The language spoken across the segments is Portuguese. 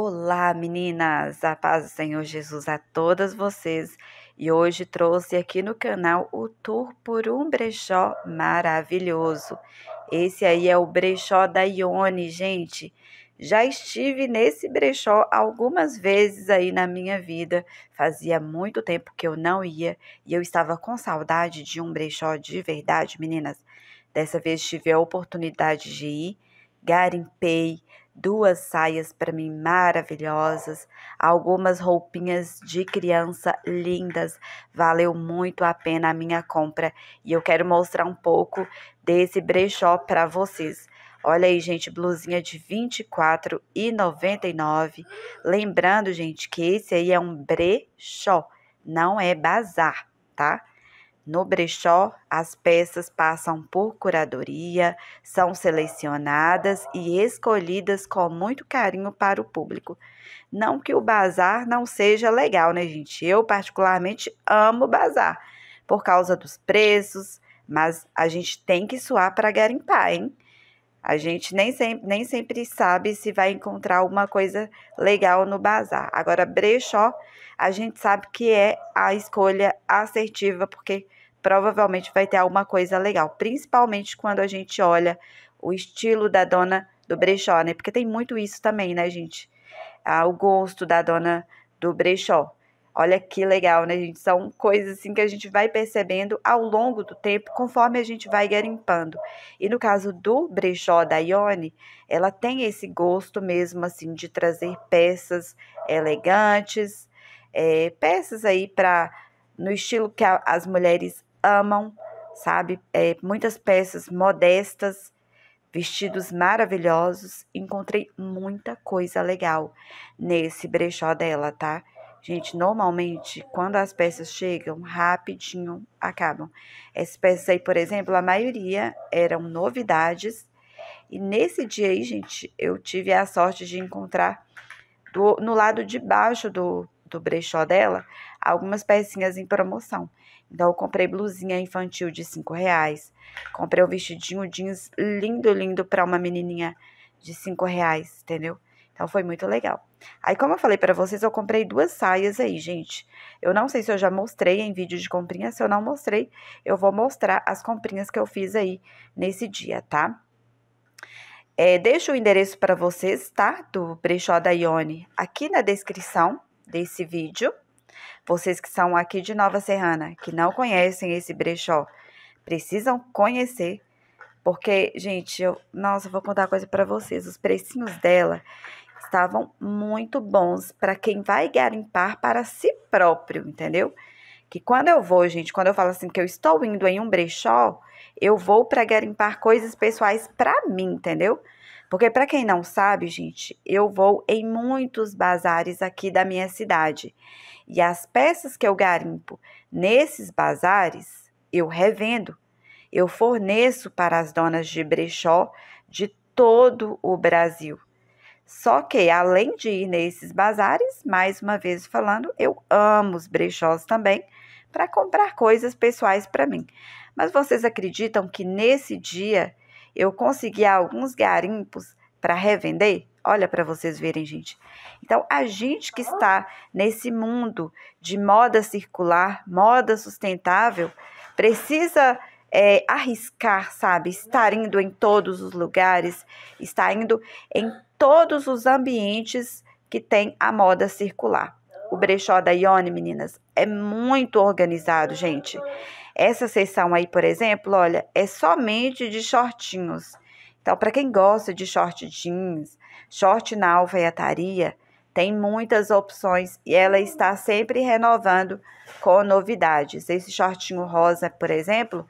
Olá, meninas! A paz do Senhor Jesus a todas vocês. E hoje trouxe aqui no canal o tour por um brechó maravilhoso. Esse aí é o brechó da Ione, gente. Já estive nesse brechó algumas vezes aí na minha vida. Fazia muito tempo que eu não ia e eu estava com saudade de um brechó de verdade, meninas. Dessa vez tive a oportunidade de ir, garimpei, duas saias para mim maravilhosas, algumas roupinhas de criança lindas. Valeu muito a pena a minha compra e eu quero mostrar um pouco desse brechó para vocês. Olha aí, gente, blusinha de R$ 24,99. Lembrando, gente, que esse aí é um brechó, não é bazar, tá? No brechó, as peças passam por curadoria, são selecionadas e escolhidas com muito carinho para o público. Não que o bazar não seja legal, né, gente? Eu, particularmente, amo bazar por causa dos preços, mas a gente tem que suar para garimpar, hein? A gente nem sempre, nem sempre sabe se vai encontrar alguma coisa legal no bazar. Agora, brechó, a gente sabe que é a escolha assertiva, porque provavelmente vai ter alguma coisa legal, principalmente quando a gente olha o estilo da dona do brechó, né? Porque tem muito isso também, né, gente? Ah, o gosto da dona do brechó. Olha que legal, né, gente? São coisas assim que a gente vai percebendo ao longo do tempo, conforme a gente vai garimpando. E no caso do brechó da Ione, ela tem esse gosto mesmo, assim, de trazer peças elegantes, é, peças aí para no estilo que a, as mulheres amam, sabe? É, muitas peças modestas, vestidos maravilhosos. Encontrei muita coisa legal nesse brechó dela, tá? Gente, normalmente, quando as peças chegam, rapidinho acabam. Essas peças aí, por exemplo, a maioria eram novidades. E nesse dia aí, gente, eu tive a sorte de encontrar do, no lado de baixo do, do brechó dela algumas pecinhas em promoção. Então, eu comprei blusinha infantil de 5 reais. Comprei um vestidinho jeans lindo, lindo pra uma menininha de 5 reais, entendeu? Então, foi muito legal. Aí, como eu falei pra vocês, eu comprei duas saias aí, gente. Eu não sei se eu já mostrei em vídeo de comprinhas. Se eu não mostrei, eu vou mostrar as comprinhas que eu fiz aí nesse dia, tá? É, deixo o endereço para vocês, tá? Do brechó da Ione aqui na descrição desse vídeo. Vocês que são aqui de Nova Serrana, que não conhecem esse brechó, precisam conhecer, porque, gente, eu, nossa, vou contar uma coisa para vocês. Os precinhos dela estavam muito bons para quem vai garimpar para si próprio, entendeu? Que quando eu vou, gente, quando eu falo assim que eu estou indo em um brechó, eu vou para garimpar coisas pessoais para mim, entendeu? Porque para quem não sabe, gente, eu vou em muitos bazares aqui da minha cidade. E as peças que eu garimpo nesses bazares, eu revendo. Eu forneço para as donas de brechó de todo o Brasil. Só que, além de ir nesses bazares, mais uma vez falando, eu amo os brechós também para comprar coisas pessoais para mim. Mas vocês acreditam que nesse dia eu consegui alguns garimpos para revender. Olha para vocês verem, gente. Então, a gente que está nesse mundo de moda circular, moda sustentável, precisa é, arriscar, sabe? Estar indo em todos os lugares, estar indo em todos os ambientes que tem a moda circular. O brechó da Ione, meninas, é muito organizado, gente. Essa seção aí, por exemplo, olha, é somente de shortinhos. Então, para quem gosta de short jeans, short na alfaiataria, tem muitas opções e ela está sempre renovando com novidades. Esse shortinho rosa, por exemplo,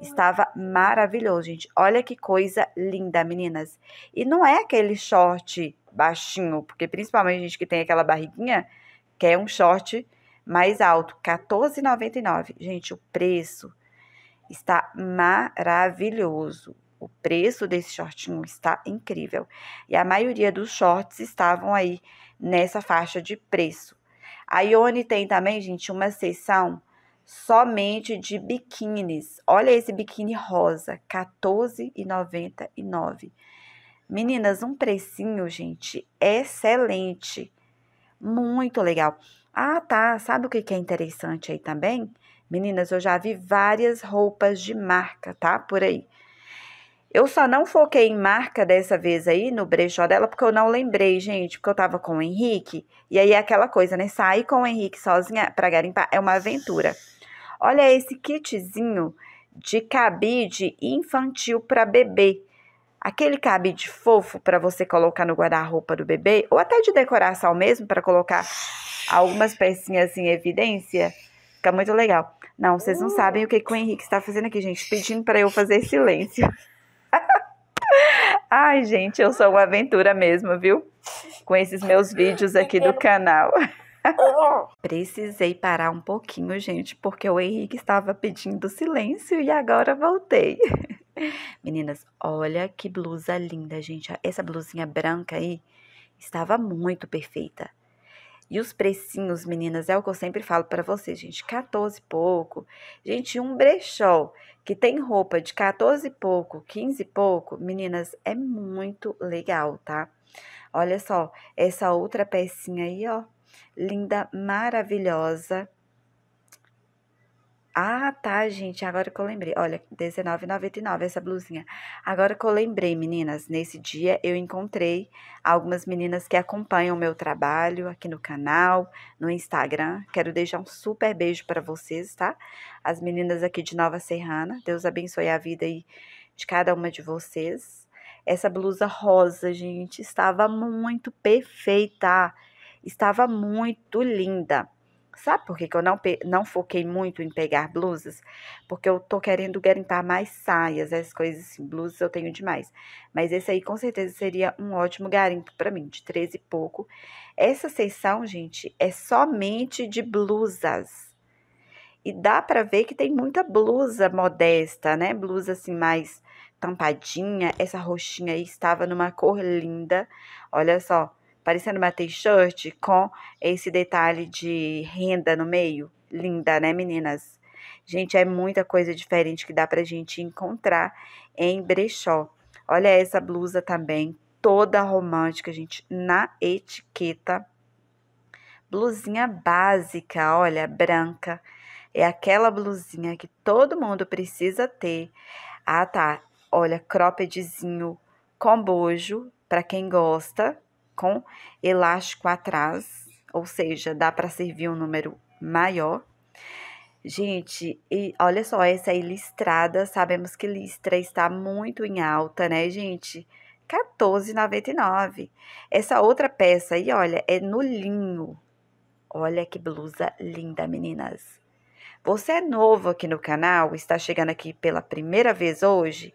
estava maravilhoso, gente. Olha que coisa linda, meninas. E não é aquele short baixinho, porque principalmente a gente que tem aquela barriguinha quer um short mais alto, 14,99. Gente, o preço está maravilhoso. O preço desse shortinho está incrível. E a maioria dos shorts estavam aí nessa faixa de preço. A Ione tem também, gente, uma seção somente de biquínis. Olha esse biquíni rosa, R$14,99. Meninas, um precinho, gente, excelente. Muito legal. Ah, tá. Sabe o que é interessante aí também? Meninas, eu já vi várias roupas de marca, tá? Por aí. Eu só não foquei em marca dessa vez aí no brechó dela porque eu não lembrei, gente, porque eu tava com o Henrique. E aí é aquela coisa, né? Sair com o Henrique sozinha para garimpar é uma aventura. Olha esse kitzinho de cabide infantil para bebê aquele cabide fofo para você colocar no guarda-roupa do bebê, ou até de decoração mesmo, para colocar algumas pecinhas em evidência, fica muito legal. Não, vocês não sabem o que, que o Henrique está fazendo aqui, gente, pedindo para eu fazer silêncio. Ai, gente, eu sou uma aventura mesmo, viu? Com esses meus vídeos aqui do canal. Precisei parar um pouquinho, gente, porque o Henrique estava pedindo silêncio e agora voltei. Meninas, olha que blusa linda, gente. Essa blusinha branca aí estava muito perfeita. E os precinhos, meninas, é o que eu sempre falo para vocês, gente, 14 e pouco. Gente, um brechó que tem roupa de 14 e pouco, 15 e pouco, meninas, é muito legal, tá? Olha só, essa outra pecinha aí, ó, linda, maravilhosa. Ah, tá, gente, agora que eu lembrei. Olha, R$19,99 essa blusinha. Agora que eu lembrei, meninas, nesse dia eu encontrei algumas meninas que acompanham o meu trabalho aqui no canal, no Instagram. Quero deixar um super beijo para vocês, tá? As meninas aqui de Nova Serrana. Deus abençoe a vida aí de cada uma de vocês. Essa blusa rosa, gente, estava muito perfeita estava muito linda. Sabe por que, que eu não, não foquei muito em pegar blusas? Porque eu tô querendo garimpar mais saias, essas coisas assim, blusas eu tenho demais. Mas esse aí com certeza seria um ótimo garimpo para mim, de 13 e pouco. Essa seção, gente, é somente de blusas. E dá para ver que tem muita blusa modesta, né? Blusa assim mais tampadinha, essa roxinha aí estava numa cor linda. Olha só, parecendo uma t-shirt com esse detalhe de renda no meio. Linda, né, meninas? Gente, é muita coisa diferente que dá pra gente encontrar em brechó. Olha essa blusa também, toda romântica, gente, na etiqueta. Blusinha básica, olha, branca. É aquela blusinha que todo mundo precisa ter. Ah, tá. Olha, croppedzinho com bojo, para quem gosta, com elástico atrás, ou seja, dá para servir um número maior. Gente, e olha só, essa aí listrada. Sabemos que listra está muito em alta, né, gente? R$14,99. Essa outra peça aí, olha, é no linho. Olha que blusa linda, meninas. Você é novo aqui no canal, está chegando aqui pela primeira vez hoje?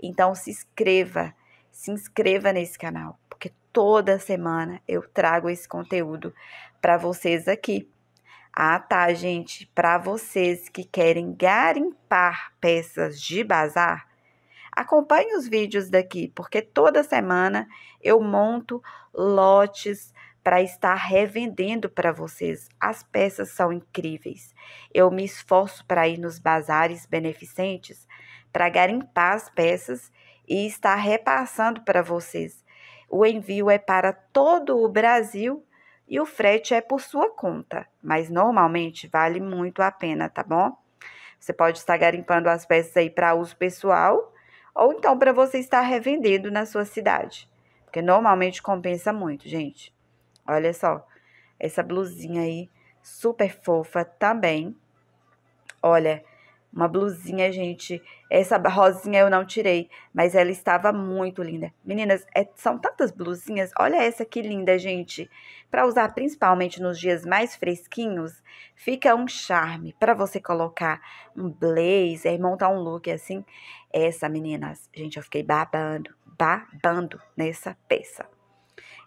Então se inscreva, se inscreva nesse canal toda semana eu trago esse conteúdo para vocês aqui. Ah, tá, gente, para vocês que querem garimpar peças de bazar, acompanhe os vídeos daqui, porque toda semana eu monto lotes para estar revendendo para vocês. As peças são incríveis. Eu me esforço para ir nos bazares beneficentes para garimpar as peças e estar repassando para vocês o envio é para todo o Brasil e o frete é por sua conta, mas normalmente vale muito a pena, tá bom? Você pode estar garimpando as peças aí para uso pessoal ou então para você estar revendendo na sua cidade, porque normalmente compensa muito, gente. Olha só, essa blusinha aí super fofa também. Olha, uma blusinha, gente. Essa rosinha eu não tirei, mas ela estava muito linda. Meninas, é, são tantas blusinhas. Olha essa que linda, gente. Para usar principalmente nos dias mais fresquinhos, fica um charme. Para você colocar um blazer, montar um look assim. Essa, meninas, gente, eu fiquei babando, babando nessa peça.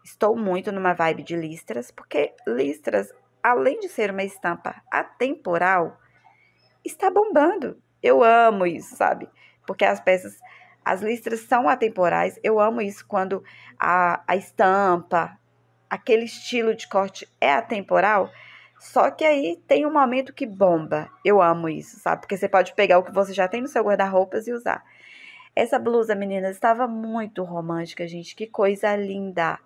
Estou muito numa vibe de listras, porque listras, além de ser uma estampa atemporal, está bombando. Eu amo isso, sabe? Porque as peças, as listras são atemporais. Eu amo isso quando a, a estampa, aquele estilo de corte é atemporal. Só que aí tem um momento que bomba. Eu amo isso, sabe? Porque você pode pegar o que você já tem no seu guarda-roupas e usar. Essa blusa, meninas, estava muito romântica, gente. Que coisa linda.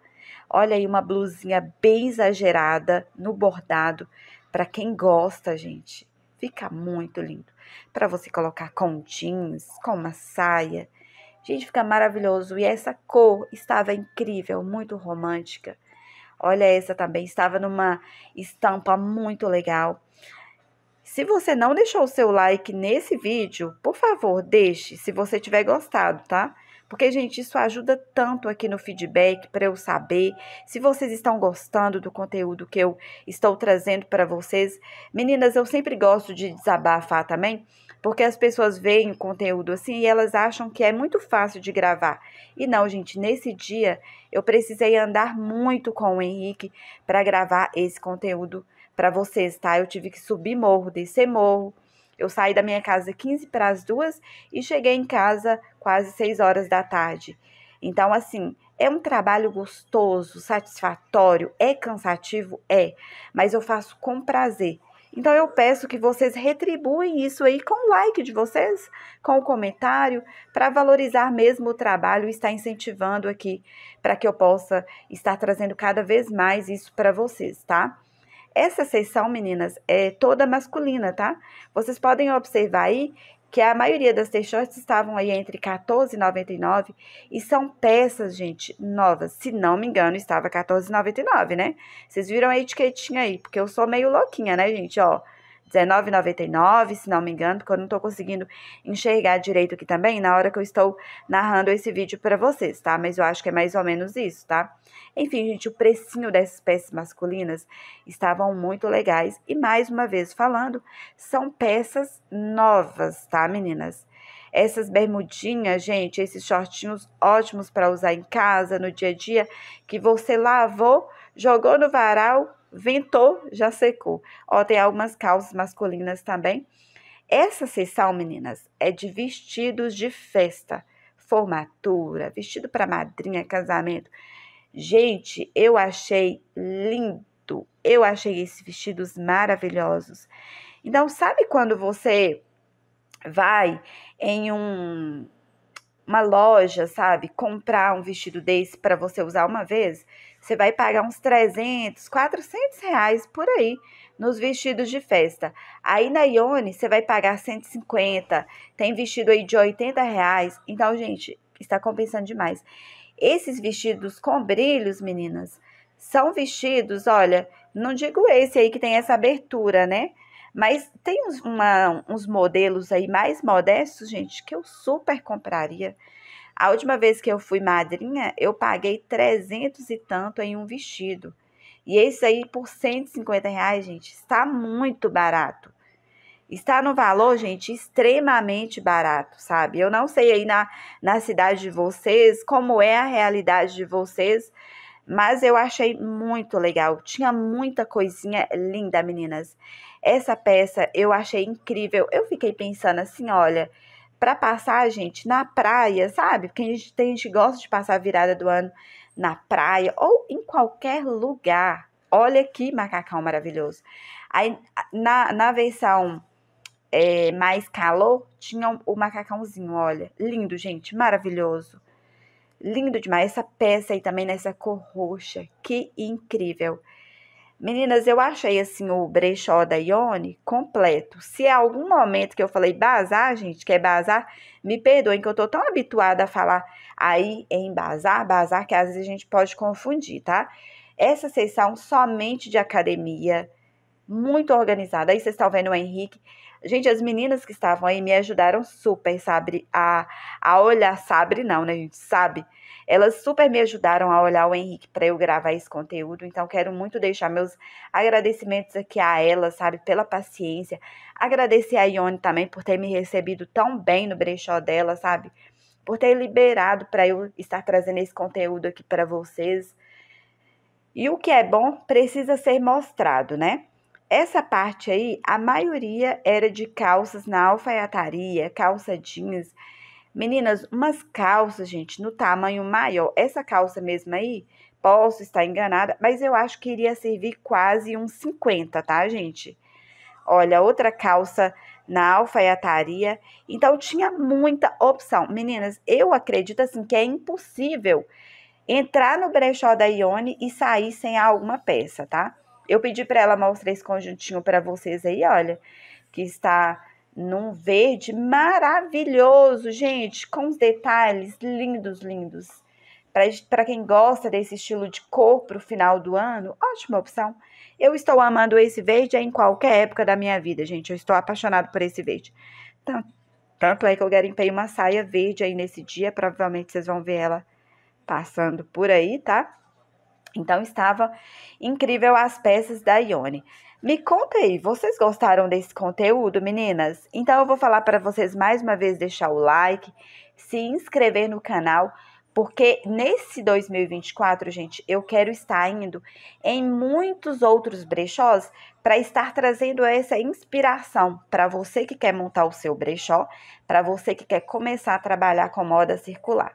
Olha aí uma blusinha bem exagerada no bordado para quem gosta, gente. Fica muito lindo. Para você colocar com jeans, com uma saia. Gente, fica maravilhoso. E essa cor estava incrível, muito romântica. Olha essa também, estava numa estampa muito legal. Se você não deixou o seu like nesse vídeo, por favor, deixe, se você tiver gostado, tá? Porque, gente, isso ajuda tanto aqui no feedback para eu saber se vocês estão gostando do conteúdo que eu estou trazendo para vocês. Meninas, eu sempre gosto de desabafar também, porque as pessoas veem o conteúdo assim e elas acham que é muito fácil de gravar. E não, gente, nesse dia eu precisei andar muito com o Henrique para gravar esse conteúdo para vocês, tá? Eu tive que subir morro, descer morro, eu saí da minha casa 15 para as duas e cheguei em casa quase 6 horas da tarde. Então, assim, é um trabalho gostoso, satisfatório, é cansativo? É, mas eu faço com prazer. Então eu peço que vocês retribuem isso aí com o like de vocês, com o comentário, para valorizar mesmo o trabalho e estar incentivando aqui para que eu possa estar trazendo cada vez mais isso para vocês, tá? Essa seção, meninas, é toda masculina, tá? Vocês podem observar aí que a maioria das t-shirts estavam aí entre 14,99 e são peças, gente, novas. Se não me engano, estava 14,99, né? Vocês viram a etiquetinha aí, porque eu sou meio louquinha, né, gente, ó. 19,99, se não me engano, porque eu não estou conseguindo enxergar direito aqui também na hora que eu estou narrando esse vídeo para vocês, tá? Mas eu acho que é mais ou menos isso, tá? Enfim, gente, o precinho dessas peças masculinas estavam muito legais e mais uma vez falando, são peças novas, tá, meninas? Essas bermudinhas, gente, esses shortinhos ótimos para usar em casa, no dia a dia, que você lavou, jogou no varal, ventou, já secou. Ó, tem algumas calças masculinas também. Essa sessão, meninas, é de vestidos de festa, formatura, vestido para madrinha, casamento. Gente, eu achei lindo. Eu achei esses vestidos maravilhosos. Então, sabe quando você vai em um, uma loja, sabe, comprar um vestido desse para você usar uma vez? Você vai pagar uns 300, 400 reais por aí nos vestidos de festa. Aí na Ione você vai pagar 150, tem vestido aí de 80 reais. Então, gente, está compensando demais. Esses vestidos com brilhos, meninas, são vestidos, olha, não digo esse aí que tem essa abertura, né? Mas tem uns, uma, uns modelos aí mais modestos, gente, que eu super compraria. A última vez que eu fui madrinha, eu paguei 300 e tanto em um vestido. E esse aí por 150 reais, gente, está muito barato. Está no valor, gente, extremamente barato, sabe? Eu não sei aí na, na cidade de vocês, como é a realidade de vocês, mas eu achei muito legal. Tinha muita coisinha linda, meninas. Essa peça eu achei incrível. Eu fiquei pensando assim, olha, para passar, gente, na praia, sabe? Porque a gente, tem, a gente gosta de passar a virada do ano na praia ou em qualquer lugar. Olha que macacão maravilhoso. Aí, na, na versão é, mais calor, tinha o macacãozinho, olha. Lindo, gente, maravilhoso. Lindo demais. Essa peça aí também nessa cor roxa. Que incrível. Meninas, eu achei assim o brechó da Ione completo. Se é algum momento que eu falei bazar, gente, que é bazar, me perdoem que eu tô tão habituada a falar aí em bazar, bazar, que às vezes a gente pode confundir, tá? Essa sessão somente de academia, muito organizada. Aí vocês estão vendo o Henrique. Gente, as meninas que estavam aí me ajudaram super, sabe? A, a olhar, sabe? Não, né, gente? Sabe? Elas super me ajudaram a olhar o Henrique para eu gravar esse conteúdo. Então, quero muito deixar meus agradecimentos aqui a ela, sabe? Pela paciência. Agradecer a Ione também por ter me recebido tão bem no brechó dela, sabe? Por ter liberado para eu estar trazendo esse conteúdo aqui para vocês. E o que é bom precisa ser mostrado, né? Essa parte aí, a maioria era de calças na alfaiataria, calça jeans. Meninas, umas calças, gente, no tamanho maior. Essa calça mesmo aí, posso estar enganada, mas eu acho que iria servir quase uns 50, tá, gente? Olha, outra calça na alfaiataria. Então, tinha muita opção. Meninas, eu acredito assim que é impossível entrar no brechó da Ione e sair sem alguma peça, tá? Eu pedi para ela mostrar esse conjuntinho para vocês aí, olha, que está num verde maravilhoso, gente, com os detalhes lindos, lindos. Para quem gosta desse estilo de cor para o final do ano, ótima opção. Eu estou amando esse verde em qualquer época da minha vida, gente. Eu estou apaixonado por esse verde. Tanto, tanto é que eu garimpei uma saia verde aí nesse dia. Provavelmente vocês vão ver ela passando por aí, tá? Então estava incrível as peças da Ione. Me conta aí, vocês gostaram desse conteúdo, meninas? Então eu vou falar para vocês mais uma vez deixar o like, se inscrever no canal, porque nesse 2024, gente, eu quero estar indo em muitos outros brechós para estar trazendo essa inspiração para você que quer montar o seu brechó, para você que quer começar a trabalhar com moda circular.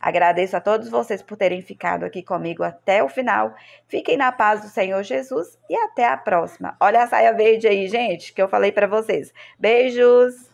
Agradeço a todos vocês por terem ficado aqui comigo até o final. Fiquem na paz do Senhor Jesus e até a próxima. Olha a saia verde aí, gente, que eu falei para vocês. Beijos!